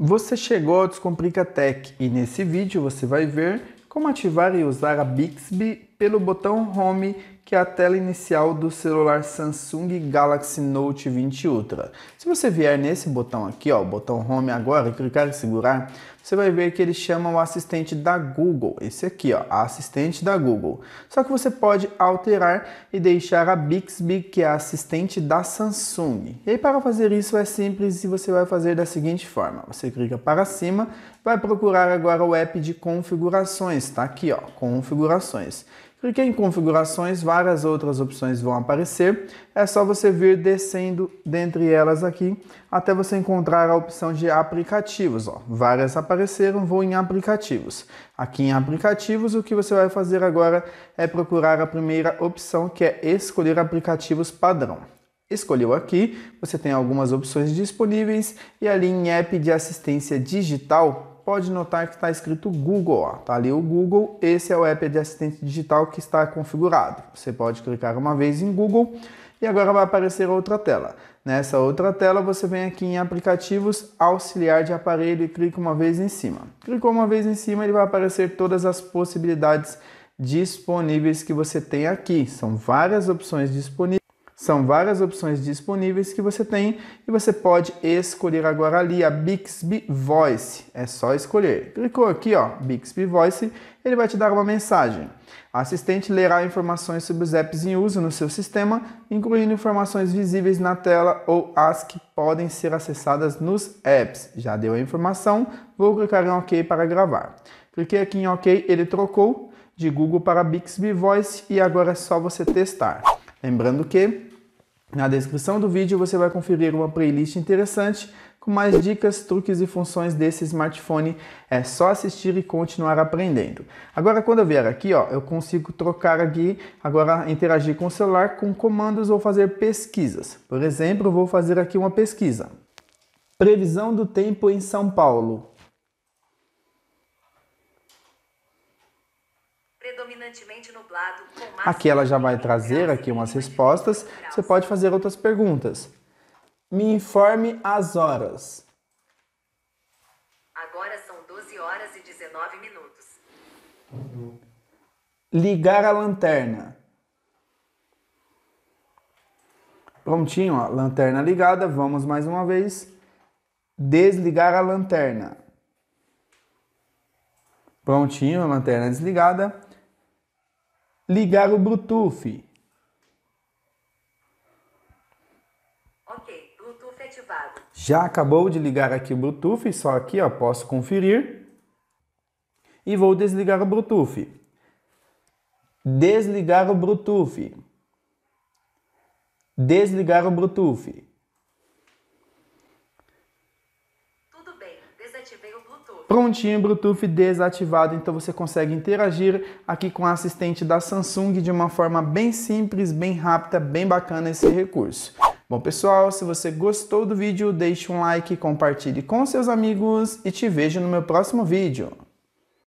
Você chegou ao Descomplica Tech e nesse vídeo você vai ver como ativar e usar a Bixby pelo botão Home, que é a tela inicial do celular Samsung Galaxy Note 20 Ultra. Se você vier nesse botão aqui, ó, o botão Home agora, clicar e segurar, você vai ver que ele chama o assistente da Google, esse aqui, ó, assistente da Google. Só que você pode alterar e deixar a Bixby, que é a assistente da Samsung. E aí, para fazer isso é simples e você vai fazer da seguinte forma: você clica para cima, vai procurar agora o app de configurações, tá aqui, ó, configurações. Clique em configurações várias outras opções vão aparecer, é só você vir descendo dentre elas aqui até você encontrar a opção de aplicativos. Ó. Várias apareceram, vou em aplicativos. Aqui em aplicativos o que você vai fazer agora é procurar a primeira opção que é escolher aplicativos padrão. Escolheu aqui, você tem algumas opções disponíveis e ali em app de assistência digital pode notar que está escrito Google. Está ali o Google. Esse é o app de assistente digital que está configurado. Você pode clicar uma vez em Google e agora vai aparecer outra tela. Nessa outra tela, você vem aqui em aplicativos, auxiliar de aparelho e clica uma vez em cima. Clicou uma vez em cima, ele vai aparecer todas as possibilidades disponíveis que você tem aqui. São várias opções disponíveis são várias opções disponíveis que você tem e você pode escolher agora ali a Bixby Voice. É só escolher. Clicou aqui, ó, Bixby Voice, ele vai te dar uma mensagem. A assistente lerá informações sobre os apps em uso no seu sistema, incluindo informações visíveis na tela ou as que podem ser acessadas nos apps. Já deu a informação, vou clicar em OK para gravar. Cliquei aqui em OK, ele trocou de Google para Bixby Voice e agora é só você testar. Lembrando que na descrição do vídeo você vai conferir uma playlist interessante com mais dicas, truques e funções desse smartphone. É só assistir e continuar aprendendo. Agora quando eu vier aqui, ó, eu consigo trocar aqui, agora interagir com o celular com comandos ou fazer pesquisas. Por exemplo, vou fazer aqui uma pesquisa. Previsão do tempo em São Paulo. predominantemente nublado. aqui ela já vai trazer aqui umas respostas. Você pode fazer outras perguntas. Me informe as horas. Agora são 12 horas e 19 minutos. Ligar a lanterna. Prontinho, ó, lanterna ligada. Vamos mais uma vez. Desligar a lanterna. Prontinho, a lanterna desligada ligar o Bluetooth. Ok, Bluetooth ativado. Já acabou de ligar aqui o Bluetooth, só aqui ó, posso conferir. E vou desligar o Bluetooth. Desligar o Bluetooth. Desligar o Bluetooth. desativei o Bluetooth. Prontinho, Bluetooth desativado, então você consegue interagir aqui com a assistente da Samsung de uma forma bem simples, bem rápida, bem bacana esse recurso. Bom pessoal, se você gostou do vídeo, deixe um like, compartilhe com seus amigos e te vejo no meu próximo vídeo.